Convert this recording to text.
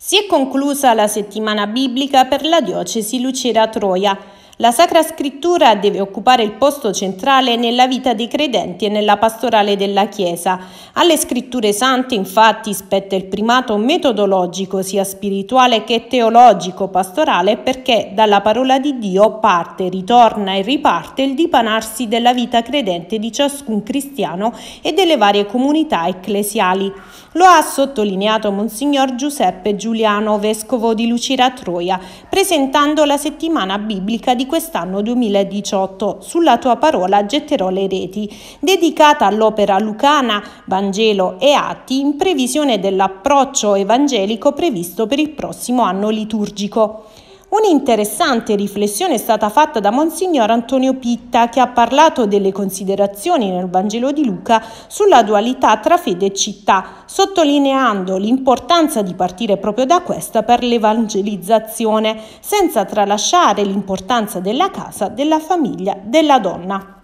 Si è conclusa la settimana biblica per la diocesi Lucera Troia la Sacra Scrittura deve occupare il posto centrale nella vita dei credenti e nella pastorale della Chiesa. Alle Scritture Sante infatti spetta il primato metodologico sia spirituale che teologico pastorale perché dalla parola di Dio parte, ritorna e riparte il dipanarsi della vita credente di ciascun cristiano e delle varie comunità ecclesiali. Lo ha sottolineato Monsignor Giuseppe Giuliano, vescovo di Lucira Troia, presentando la settimana biblica di quest'anno 2018, Sulla tua parola getterò le reti, dedicata all'opera lucana, Vangelo e Atti in previsione dell'approccio evangelico previsto per il prossimo anno liturgico. Un'interessante riflessione è stata fatta da Monsignor Antonio Pitta che ha parlato delle considerazioni nel Vangelo di Luca sulla dualità tra fede e città, sottolineando l'importanza di partire proprio da questa per l'evangelizzazione, senza tralasciare l'importanza della casa, della famiglia, della donna.